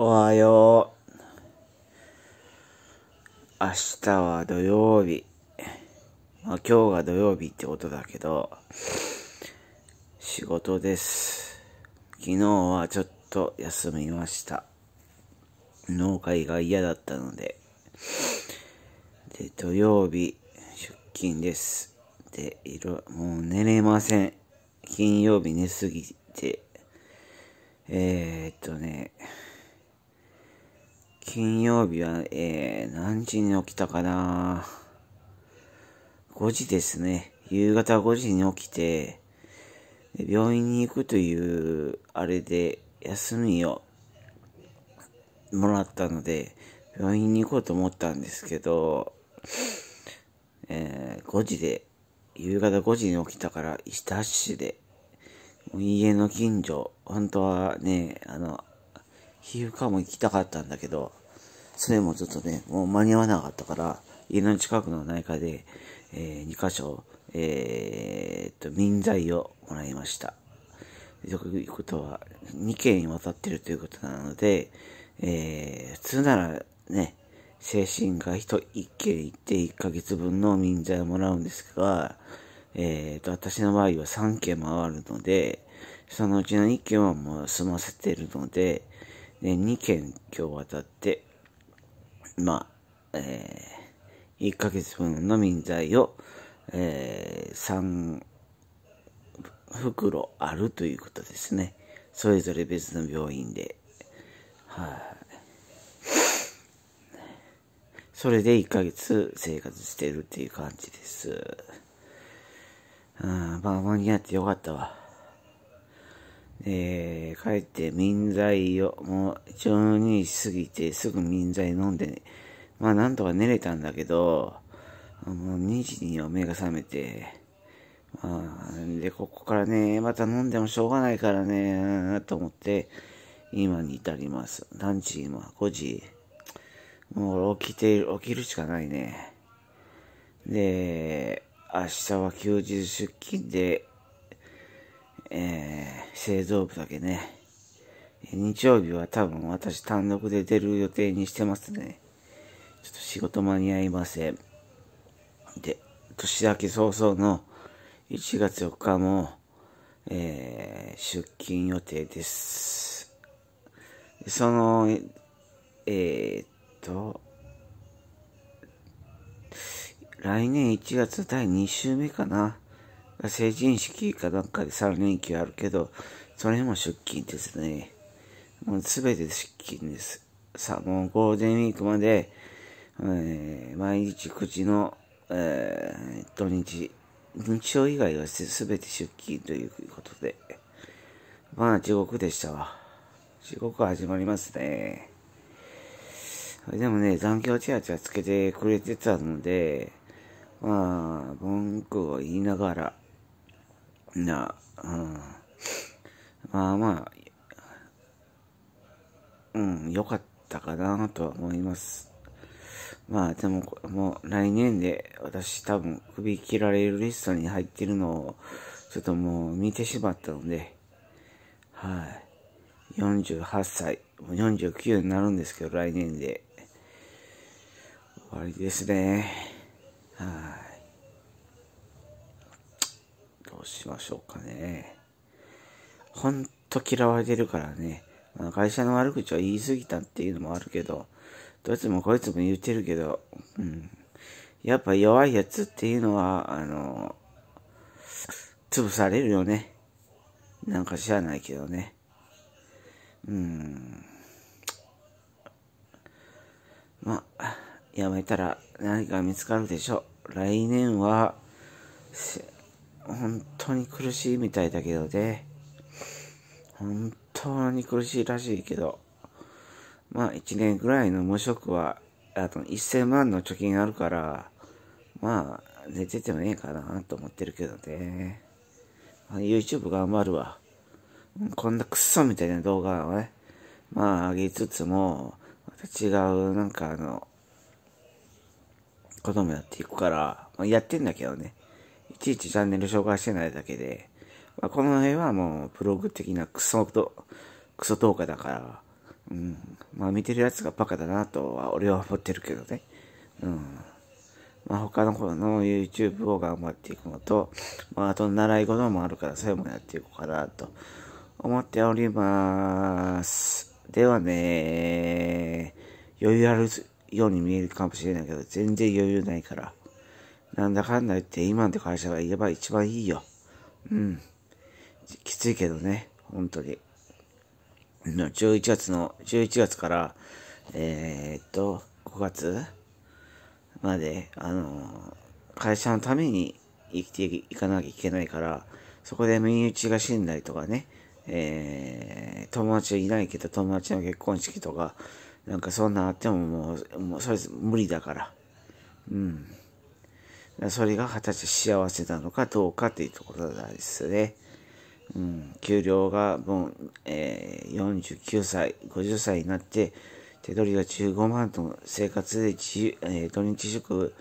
おはよう。明日は土曜日。まあ今日が土曜日ってことだけど、仕事です。昨日はちょっと休みました。農会が嫌だったので。で、土曜日、出勤です。で、いろ、もう寝れません。金曜日寝すぎて、えー、っとね、金曜日は、えー、何時に起きたかな ?5 時ですね。夕方5時に起きて、病院に行くという、あれで、休みをもらったので、病院に行こうと思ったんですけど、えー、5時で、夕方5時に起きたから、一足で、家の近所、本当はね、あの、皮膚科も行きたかったんだけど、それもちょっとね、もう間に合わなかったから、家の近くの内科で、えー、2箇所、えー、っと、民剤をもらいました。ということは、2件にわたってるということなので、えー、普通ならね、精神科医と1件行って1ヶ月分の民剤をもらうんですが、えー、と、私の場合は3件回るので、そのうちの1件はもう済ませてるので、で、2件今日渡って、まあ、えー、1ヶ月分の民剤を、えー、3袋あるということですね。それぞれ別の病院で。はい、あ、それで1ヶ月生活してるっていう感じです。うん、まあ、間に合ってよかったわ。えー、帰って民剤を、もう12時過ぎてすぐ民剤飲んで、ね、まあなんとか寝れたんだけど、もう2時には目が覚めて、まあ、で、ここからね、また飲んでもしょうがないからね、と思って、今に至ります。ランチ今、5時。もう起きて、起きるしかないね。で、明日は休日出勤で、えー、製造部だけね、日曜日は多分私単独で出る予定にしてますね。ちょっと仕事間に合いません。で、年明け早々の1月4日も、えー、出勤予定です。その、ええー、っと、来年1月第2週目かな。成人式かなんかで3連休あるけど、それも出勤ですね。もうすべて出勤です。さあ、もうゴールデンウィークまで、えー、毎日口時の、えー、土日、日曜以外はすべて出勤ということで、まあ地獄でしたわ。地獄始まりますね。でもね、残業手当はつけてくれてたので、まあ、文句を言いながら、な、うん。まあまあ、うん、良かったかなとは思います。まあでも、もう来年で私多分首切られるリストに入ってるのをちょっともう見てしまったので、はい。48歳、もう49になるんですけど、来年で。終わりですね。しましょうかね。ほんと嫌われてるからね。あの会社の悪口は言い過ぎたっていうのもあるけど、どいつもこいつも言ってるけど、うん。やっぱ弱いやつっていうのは、あの、潰されるよね。なんか知らないけどね。うん。まあ、やめたら何か見つかるでしょう。来年は、本当に苦しいみたいだけどね。本当に苦しいらしいけど。まあ、一年ぐらいの無職は、あと一千万の貯金あるから、まあ、寝ててもええかなと思ってるけどね。YouTube 頑張るわ。こんなクソみたいな動画をね、まあ上げつつも、また違う、なんかあの、こともやっていくから、まあ、やってんだけどね。ちいちチャンネル紹介してないだけで、まあ、この辺はもうブログ的なクソと、クソ動画だから、うん。まあ見てるやつがバカだなとは俺は思ってるけどね。うん。まあ他の方の YouTube を頑張っていくのと、まああと習い事もあるからそれもやっていこうかなと思っております。ではね、余裕あるように見えるかもしれないけど、全然余裕ないから。なんだかんだ言って今って会社が言えば一番いいよ。うん。きついけどね、本当に。11月の、11月から、えー、っと、5月まで、あの、会社のために生きていかなきゃいけないから、そこで身内が死んだりとかね、えー、友達はいないけど友達の結婚式とか、なんかそんなあってももう、もうそれ無理だから。うん。それが果たして幸せなのかどうかっていうところなんですね。うん、給料がもう、えー、49歳、50歳になって、手取りが15万との生活でえー、土日祝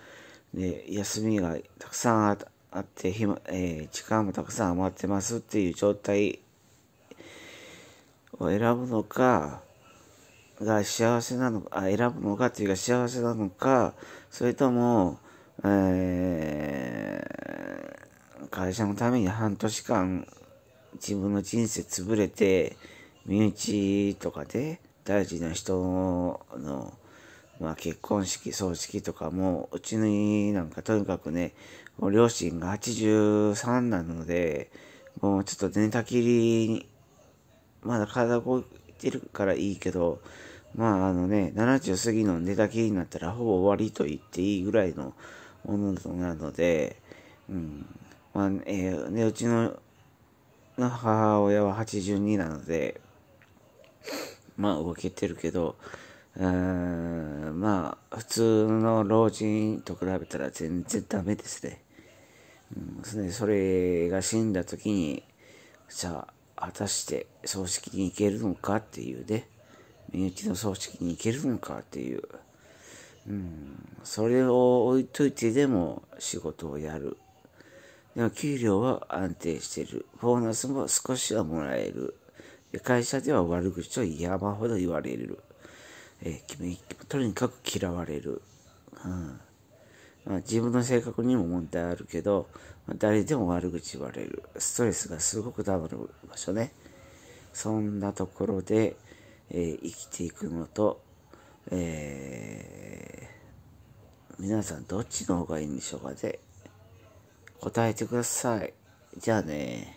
で休みがたくさんあって、暇えー、時間もたくさん余ってますっていう状態を選ぶのか、が幸せなのか、あ選ぶのかというか幸せなのか、それとも、えー、会社のために半年間自分の人生潰れて、身内とかで大事な人の、まあ、結婚式、葬式とかも、うちの家なんかとにかくね、もう両親が83なので、もうちょっと寝たきりまだ体動いてるからいいけど、まああのね、70過ぎの寝たきりになったらほぼ終わりと言っていいぐらいのものなので、うん。まあ、えー、ね、うちの、の母親は82なので、まあ、動けてるけど、うーん、まあ、普通の老人と比べたら全然ダメですね。うん、それが死んだ時に、じゃあ、果たして葬式に行けるのかっていうね、身内の葬式に行けるのかっていう。うん、それを置いといてでも仕事をやる。でも給料は安定してる。ボーナスも少しはもらえる。で会社では悪口を山ほど言われる。えー、とにかく嫌われる。うんまあ、自分の性格にも問題あるけど、誰でも悪口言われる。ストレスがすごくダブる場所ね。そんなところで、えー、生きていくのと、えー、皆さんどっちの方がいいんでしょうかね。答えてください。じゃあね